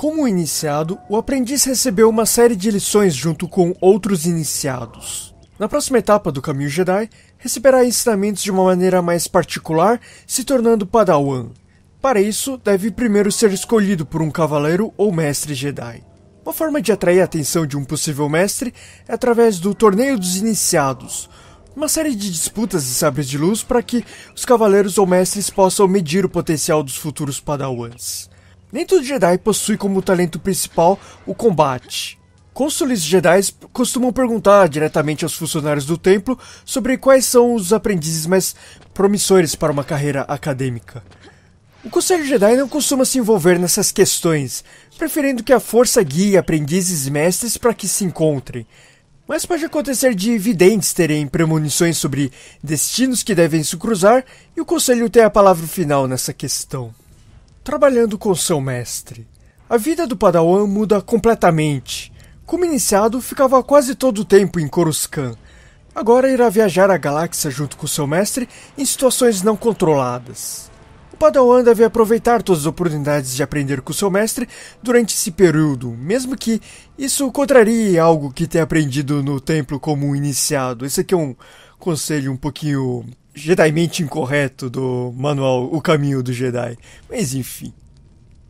Como iniciado, o aprendiz recebeu uma série de lições junto com outros iniciados. Na próxima etapa do caminho Jedi, receberá ensinamentos de uma maneira mais particular, se tornando Padawan. Para isso, deve primeiro ser escolhido por um cavaleiro ou mestre Jedi. Uma forma de atrair a atenção de um possível mestre é através do Torneio dos Iniciados, uma série de disputas de sabres de luz para que os cavaleiros ou mestres possam medir o potencial dos futuros padawans. Nem todo Jedi possui como talento principal o combate. Cônsules Jedi costumam perguntar diretamente aos funcionários do templo sobre quais são os aprendizes mais promissores para uma carreira acadêmica. O Conselho Jedi não costuma se envolver nessas questões, preferindo que a força guie aprendizes e mestres para que se encontrem. Mas pode acontecer de videntes terem premonições sobre destinos que devem se cruzar e o Conselho ter a palavra final nessa questão. Trabalhando com seu mestre, a vida do Padawan muda completamente. Como iniciado, ficava quase todo o tempo em Coruscant. Agora irá viajar a galáxia junto com seu mestre em situações não controladas. O Padawan deve aproveitar todas as oportunidades de aprender com seu mestre durante esse período, mesmo que isso contrarie algo que tenha aprendido no templo como iniciado. Esse aqui é um conselho um pouquinho Jedimente incorreto do manual O Caminho do Jedi. Mas enfim.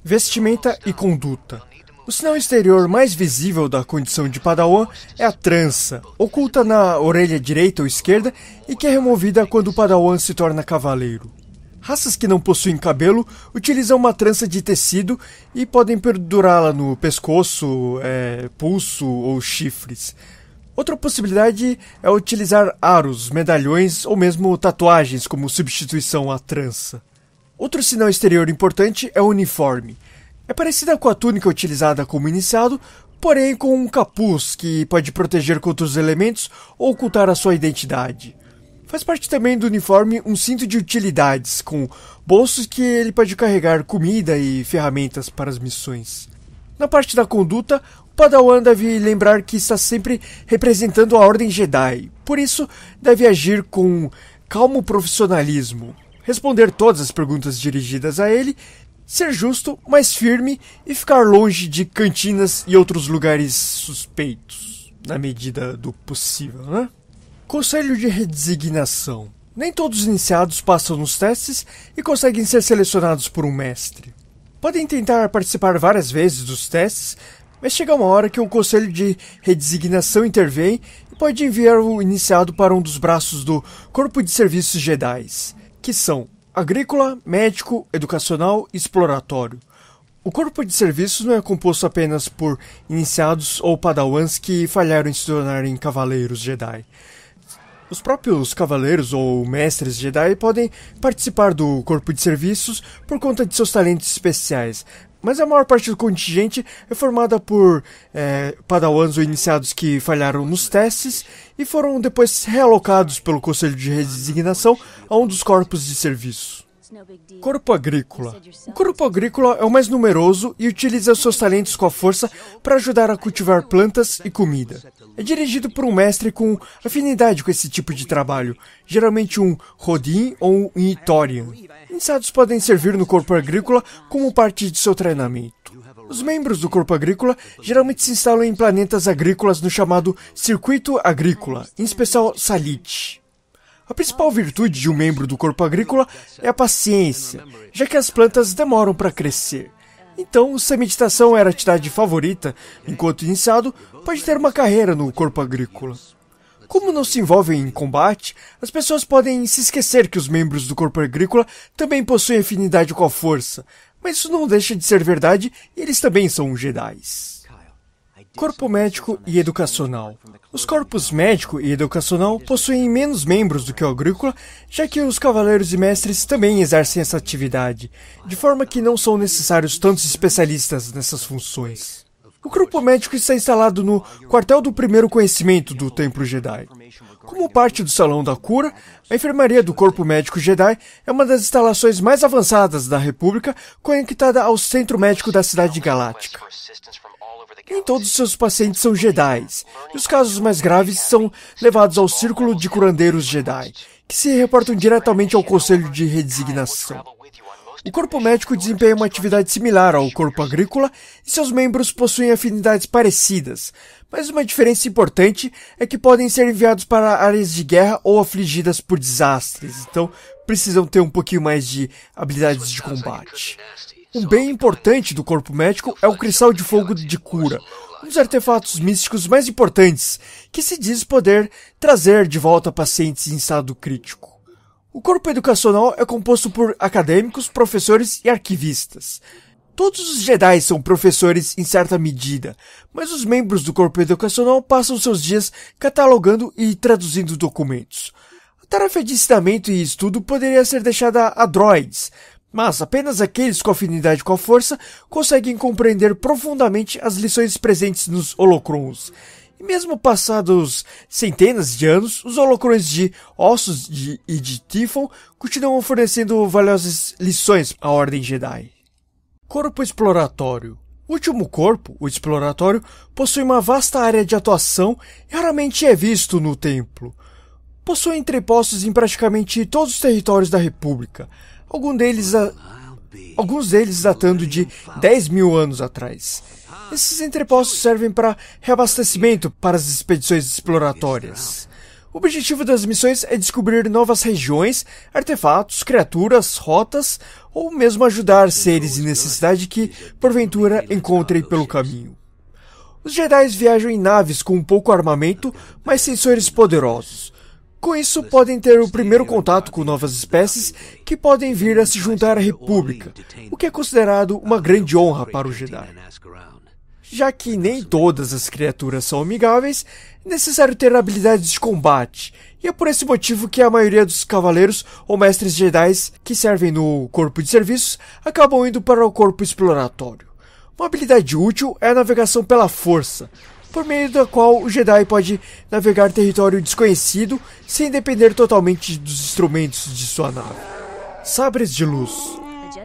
Vestimenta e conduta. O sinal exterior mais visível da condição de Padawan é a trança, oculta na orelha direita ou esquerda e que é removida quando o Padawan se torna cavaleiro. Raças que não possuem cabelo utilizam uma trança de tecido e podem pendurá-la no pescoço, é, pulso ou chifres. Outra possibilidade é utilizar aros, medalhões ou mesmo tatuagens como substituição à trança. Outro sinal exterior importante é o uniforme. É parecida com a túnica utilizada como iniciado, porém com um capuz que pode proteger contra os elementos ou ocultar a sua identidade. Faz parte também do uniforme um cinto de utilidades, com bolsos que ele pode carregar comida e ferramentas para as missões. Na parte da conduta, Padawan deve lembrar que está sempre representando a Ordem Jedi, por isso deve agir com calmo profissionalismo, responder todas as perguntas dirigidas a ele, ser justo, mas firme e ficar longe de cantinas e outros lugares suspeitos, na medida do possível, né? Conselho de redesignação. Nem todos os iniciados passam nos testes e conseguem ser selecionados por um mestre. Podem tentar participar várias vezes dos testes, mas chega uma hora que um conselho de redesignação intervém e pode enviar o iniciado para um dos braços do Corpo de Serviços Jedais, que são agrícola, médico, educacional e exploratório. O corpo de serviços não é composto apenas por iniciados ou padawans que falharam em se tornarem cavaleiros Jedi. Os próprios cavaleiros ou mestres Jedi podem participar do corpo de serviços por conta de seus talentos especiais, mas a maior parte do contingente é formada por é, padawans ou iniciados que falharam nos testes e foram depois realocados pelo Conselho de Resignação a um dos corpos de serviço. Corpo agrícola. O corpo agrícola é o mais numeroso e utiliza seus talentos com a força para ajudar a cultivar plantas e comida. É dirigido por um mestre com afinidade com esse tipo de trabalho, geralmente um Rodin ou um Itorian. Insados podem servir no corpo agrícola como parte de seu treinamento. Os membros do corpo agrícola geralmente se instalam em planetas agrícolas no chamado circuito agrícola, em especial Salit. A principal virtude de um membro do corpo agrícola é a paciência, já que as plantas demoram para crescer. Então, se a meditação era a atividade favorita, enquanto iniciado, pode ter uma carreira no corpo agrícola. Como não se envolvem em combate, as pessoas podem se esquecer que os membros do corpo agrícola também possuem afinidade com a força, mas isso não deixa de ser verdade e eles também são Jedi. Corpo médico e educacional. Os corpos médico e educacional possuem menos membros do que o agrícola, já que os cavaleiros e mestres também exercem essa atividade, de forma que não são necessários tantos especialistas nessas funções. O corpo médico está instalado no quartel do primeiro conhecimento do Templo Jedi. Como parte do Salão da Cura, a enfermaria do Corpo Médico Jedi é uma das instalações mais avançadas da República, conectada ao Centro Médico da Cidade Galáctica. Nem todos os seus pacientes são Jedi. E os casos mais graves são levados ao Círculo de Curandeiros Jedi, que se reportam diretamente ao Conselho de Redesignação. O corpo médico desempenha uma atividade similar ao corpo agrícola e seus membros possuem afinidades parecidas, mas uma diferença importante é que podem ser enviados para áreas de guerra ou afligidas por desastres, então precisam ter um pouquinho mais de habilidades de combate. Um bem importante do corpo médico é o cristal de fogo de cura, um dos artefatos místicos mais importantes, que se diz poder trazer de volta pacientes em estado crítico. O corpo educacional é composto por acadêmicos, professores e arquivistas. Todos os Jedi são professores em certa medida, mas os membros do corpo educacional passam seus dias catalogando e traduzindo documentos. A tarefa de ensinamento e estudo poderia ser deixada a droids, mas apenas aqueles com afinidade com a força conseguem compreender profundamente as lições presentes nos holocrons. E mesmo passados centenas de anos, os holocrons de Ossos de, e de Tifon continuam fornecendo valiosas lições à Ordem Jedi. Corpo Exploratório O último corpo, o exploratório, possui uma vasta área de atuação e raramente é visto no templo. Possui entrepostos em praticamente todos os territórios da República algum deles a, alguns deles datando de 10 mil anos atrás. Esses entrepostos servem para reabastecimento para as expedições exploratórias. O objetivo das missões é descobrir novas regiões, artefatos, criaturas, rotas ou mesmo ajudar seres em necessidade que, porventura, encontrem pelo caminho. Os Jedi viajam em naves com pouco armamento, mas sensores poderosos com isso, podem ter o primeiro contato com novas espécies que podem vir a se juntar à República, o que é considerado uma grande honra para o Jedi. Já que nem todas as criaturas são amigáveis, é necessário ter habilidades de combate, e é por esse motivo que a maioria dos cavaleiros ou mestres Jedi que servem no corpo de serviços acabam indo para o corpo exploratório. Uma habilidade útil é a navegação pela força, por meio da qual o Jedi pode navegar território desconhecido sem depender totalmente dos instrumentos de sua nave. Sabres de luz.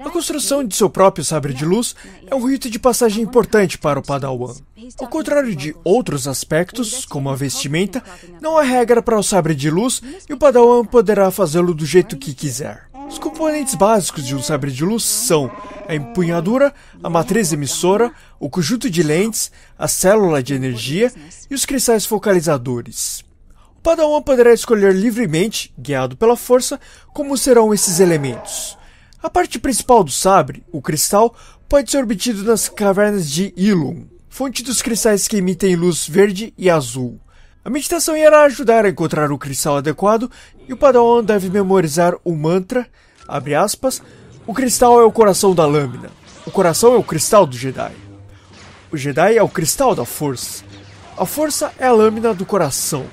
A construção de seu próprio sabre de luz é um rito de passagem importante para o Padawan. Ao contrário de outros aspectos, como a vestimenta, não há regra para o sabre de luz e o Padawan poderá fazê-lo do jeito que quiser. Os componentes básicos de um sabre de luz são a empunhadura, a matriz emissora, o conjunto de lentes, a célula de energia e os cristais focalizadores. O Padawan poderá escolher livremente, guiado pela força, como serão esses elementos. A parte principal do sabre, o cristal, pode ser obtido nas cavernas de Ilum, fonte dos cristais que emitem luz verde e azul. A meditação irá ajudar a encontrar o cristal adequado e o padawan deve memorizar o mantra Abre aspas. O cristal é o coração da lâmina. O coração é o cristal do Jedi. O Jedi é o cristal da força. A força é a lâmina do coração.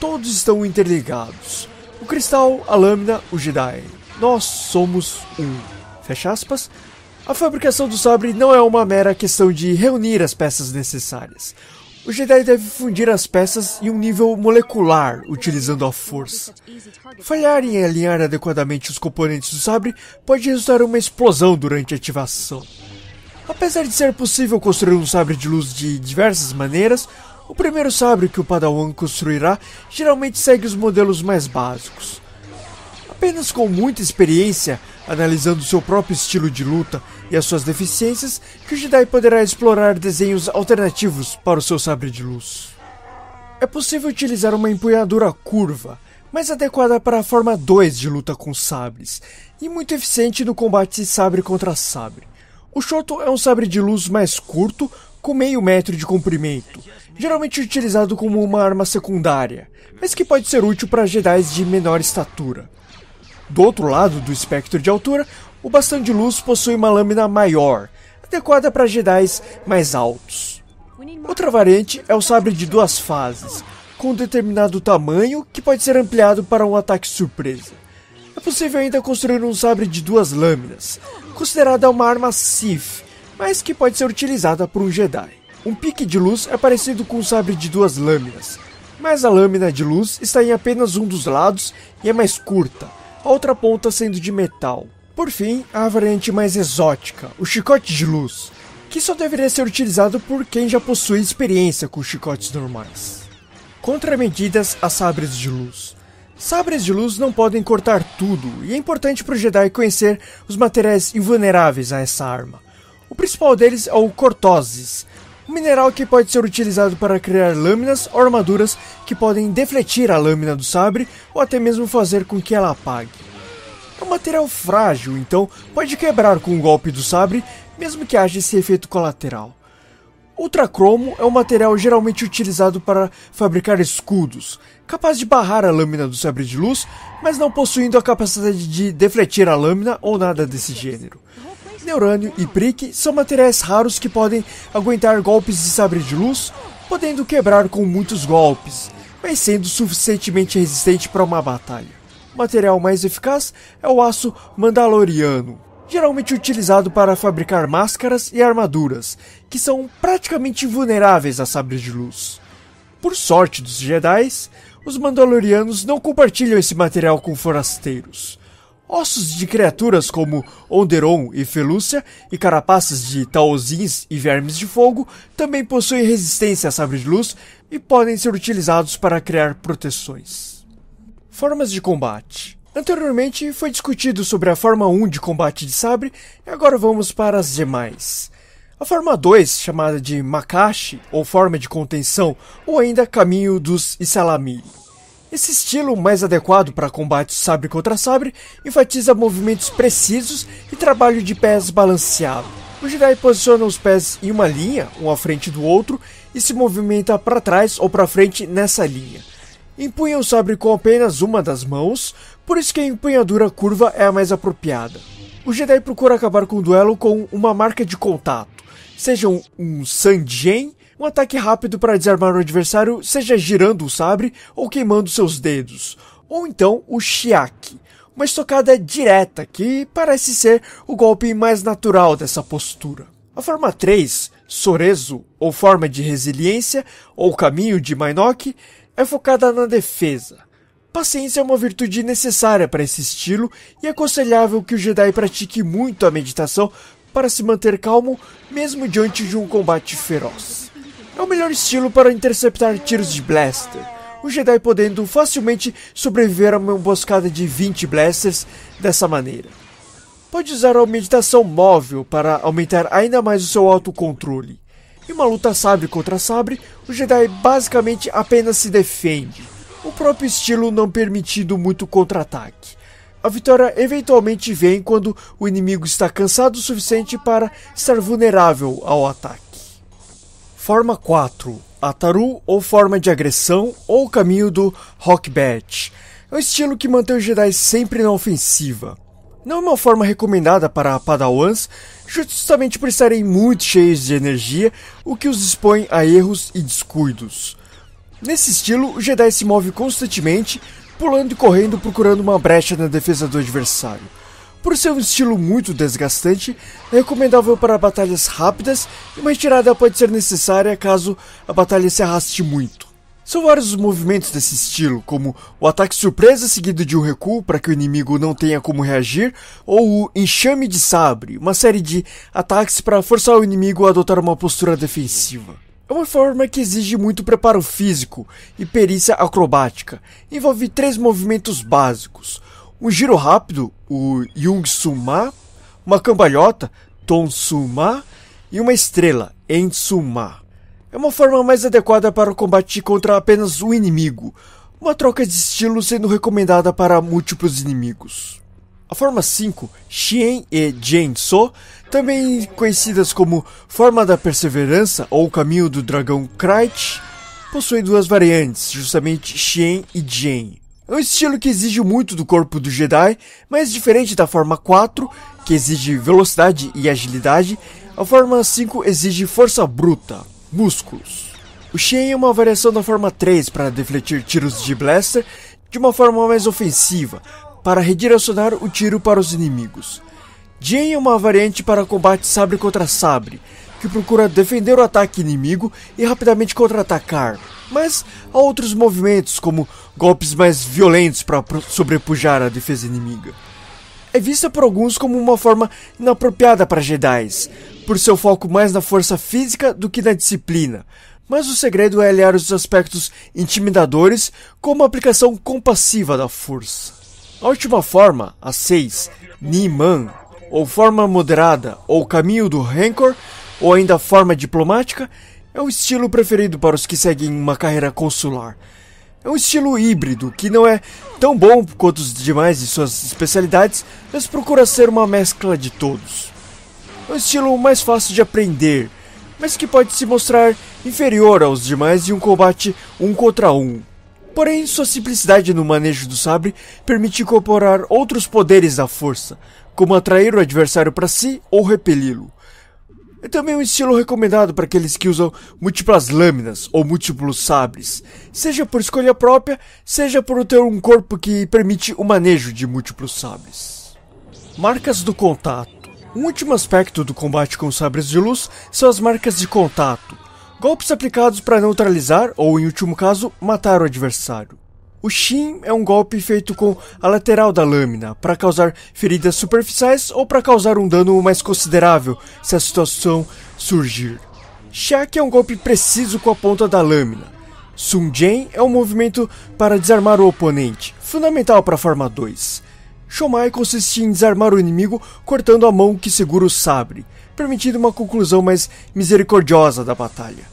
Todos estão interligados. O cristal, a lâmina, o Jedi. Nós somos um. Fecha aspas. A fabricação do sabre não é uma mera questão de reunir as peças necessárias. O Jedi deve fundir as peças em um nível molecular, utilizando a força. Falhar em alinhar adequadamente os componentes do sabre pode resultar em uma explosão durante a ativação. Apesar de ser possível construir um sabre de luz de diversas maneiras, o primeiro sabre que o Padawan construirá geralmente segue os modelos mais básicos. Apenas com muita experiência, analisando seu próprio estilo de luta e as suas deficiências, que o Jedi poderá explorar desenhos alternativos para o seu sabre de luz. É possível utilizar uma empunhadura curva, mais adequada para a forma 2 de luta com sabres, e muito eficiente no combate sabre contra sabre. O Shoto é um sabre de luz mais curto, com meio metro de comprimento, geralmente utilizado como uma arma secundária, mas que pode ser útil para Jedi de menor estatura. Do outro lado do espectro de altura, o bastão de luz possui uma lâmina maior, adequada para jedis mais altos. Outra variante é o sabre de duas fases, com um determinado tamanho que pode ser ampliado para um ataque surpresa. É possível ainda construir um sabre de duas lâminas, considerada uma arma Sith, mas que pode ser utilizada por um Jedi. Um pique de luz é parecido com um sabre de duas lâminas, mas a lâmina de luz está em apenas um dos lados e é mais curta, a outra ponta sendo de metal. Por fim, a variante mais exótica, o chicote de luz, que só deveria ser utilizado por quem já possui experiência com chicotes normais. Contramedidas a sabres de luz. Sabres de luz não podem cortar tudo, e é importante para o Jedi conhecer os materiais invulneráveis a essa arma. O principal deles é o Cortoses, um mineral que pode ser utilizado para criar lâminas ou armaduras que podem defletir a lâmina do sabre ou até mesmo fazer com que ela apague. É um material frágil, então pode quebrar com o um golpe do sabre, mesmo que haja esse efeito colateral. Ultracromo é um material geralmente utilizado para fabricar escudos, capaz de barrar a lâmina do sabre de luz, mas não possuindo a capacidade de defletir a lâmina ou nada desse gênero neurânio e prick são materiais raros que podem aguentar golpes de sabre de luz, podendo quebrar com muitos golpes, mas sendo suficientemente resistente para uma batalha. O material mais eficaz é o aço mandaloriano, geralmente utilizado para fabricar máscaras e armaduras, que são praticamente vulneráveis a sabres de luz. Por sorte dos Jedi, os Mandalorianos não compartilham esse material com forasteiros, ossos de criaturas como Onderon e Felúcia e carapaças de taozins e vermes de fogo também possuem resistência a sabre de luz e podem ser utilizados para criar proteções. Formas de combate Anteriormente foi discutido sobre a forma 1 de combate de sabre e agora vamos para as demais. A forma 2, chamada de Makashi, ou forma de contenção, ou ainda caminho dos Isalami. Esse estilo, mais adequado para combate sabre contra sabre, enfatiza movimentos precisos e trabalho de pés balanceado. O Jirai posiciona os pés em uma linha, um à frente do outro, e se movimenta para trás ou para frente nessa linha. Empunha o sabre com apenas uma das mãos, por isso que a empunhadura curva é a mais apropriada. O Jedi procura acabar com o duelo com uma marca de contato, seja um, um um ataque rápido para desarmar o adversário, seja girando o sabre ou queimando seus dedos. Ou então o shiaki, uma estocada direta que parece ser o golpe mais natural dessa postura. A forma 3, Sorezo, ou forma de resiliência, ou caminho de Mainoki, é focada na defesa. Paciência é uma virtude necessária para esse estilo e é aconselhável que o Jedi pratique muito a meditação para se manter calmo mesmo diante de um combate feroz. É o melhor estilo para interceptar tiros de blaster, o Jedi podendo facilmente sobreviver a uma emboscada de 20 blasters dessa maneira. Pode usar a meditação móvel para aumentar ainda mais o seu autocontrole. Em uma luta sabre contra sabre, o Jedi basicamente apenas se defende, o próprio estilo não permitindo muito contra-ataque. A vitória eventualmente vem quando o inimigo está cansado o suficiente para estar vulnerável ao ataque. Forma 4, Ataru ou forma de agressão ou caminho do Rock Bat. É um estilo que mantém os Jedi sempre na ofensiva. Não é uma forma recomendada para Padawans, justamente por estarem muito cheios de energia, o que os expõe a erros e descuidos. Nesse estilo, o Jedi se move constantemente, pulando e correndo procurando uma brecha na defesa do adversário. Por ser um estilo muito desgastante, é recomendável para batalhas rápidas e uma retirada pode ser necessária caso a batalha se arraste muito. São vários os movimentos desse estilo, como o ataque surpresa seguido de um recuo para que o inimigo não tenha como reagir, ou o enxame de sabre, uma série de ataques para forçar o inimigo a adotar uma postura defensiva. É uma forma que exige muito preparo físico e perícia acrobática. Envolve três movimentos básicos: um giro rápido, o Yung Suma, uma cambalhota, Ton Suma, e uma estrela, Ensuma. É uma forma mais adequada para o combate contra apenas um inimigo, uma troca de estilo sendo recomendada para múltiplos inimigos. A forma 5, Shien e so também conhecidas como Forma da Perseverança ou Caminho do Dragão krait possui duas variantes, justamente Shien e Jen. É um estilo que exige muito do corpo do Jedi, mas diferente da forma 4, que exige velocidade e agilidade, a forma 5 exige força bruta, músculos. O Shen é uma variação da forma 3 para defletir tiros de blaster de uma forma mais ofensiva, para redirecionar o tiro para os inimigos. Jin é uma variante para combate sabre contra sabre, que procura defender o ataque inimigo e rapidamente contra-atacar, mas há outros movimentos, como golpes mais violentos para sobrepujar a defesa inimiga. É vista por alguns como uma forma inapropriada para Jedi, por seu foco mais na força física do que na disciplina, mas o segredo é aliar os aspectos intimidadores com uma aplicação compassiva da força. A última forma, a 6, Niman, ou forma moderada, ou caminho do rancor, ou ainda forma diplomática, é o estilo preferido para os que seguem uma carreira consular. É um estilo híbrido que não é tão bom quanto os demais de suas especialidades, mas procura ser uma mescla de todos. É um estilo mais fácil de aprender, mas que pode se mostrar inferior aos demais em um combate um contra um. Porém, sua simplicidade no manejo do sabre permite incorporar outros poderes da força, como atrair o adversário para si ou repeli-lo, é também um estilo recomendado para aqueles que usam múltiplas lâminas ou múltiplos sabres, seja por escolha própria, seja por ter um corpo que permite o manejo de múltiplos sabres. Marcas do contato. Um último aspecto do combate com sabres de luz são as marcas de contato, golpes aplicados para neutralizar ou, em último caso, matar o adversário. O Shin é um golpe feito com a lateral da lâmina para causar feridas superficiais ou para causar um dano mais considerável se a situação surgir. Shaki é um golpe preciso com a ponta da lâmina. Sunjen é um movimento para desarmar o oponente, fundamental para a forma 2. Shomai consiste em desarmar o inimigo cortando a mão que segura o sabre, permitindo uma conclusão mais misericordiosa da batalha.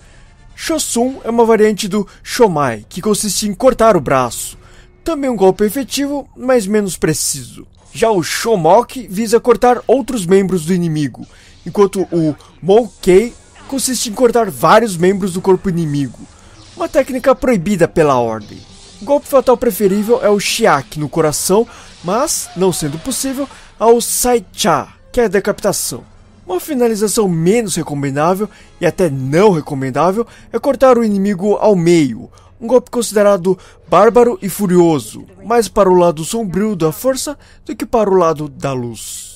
Shosun é uma variante do Shomai, que consiste em cortar o braço. Também um golpe efetivo, mas menos preciso. Já o Shomok visa cortar outros membros do inimigo, enquanto o Moukei consiste em cortar vários membros do corpo inimigo. Uma técnica proibida pela ordem. O golpe fatal preferível é o Shiak no coração, mas, não sendo possível, ao Saicha, que é a decapitação. Uma finalização menos recomendável e até não recomendável é cortar o inimigo ao meio, um golpe considerado bárbaro e furioso, mais para o lado sombrio da força do que para o lado da luz.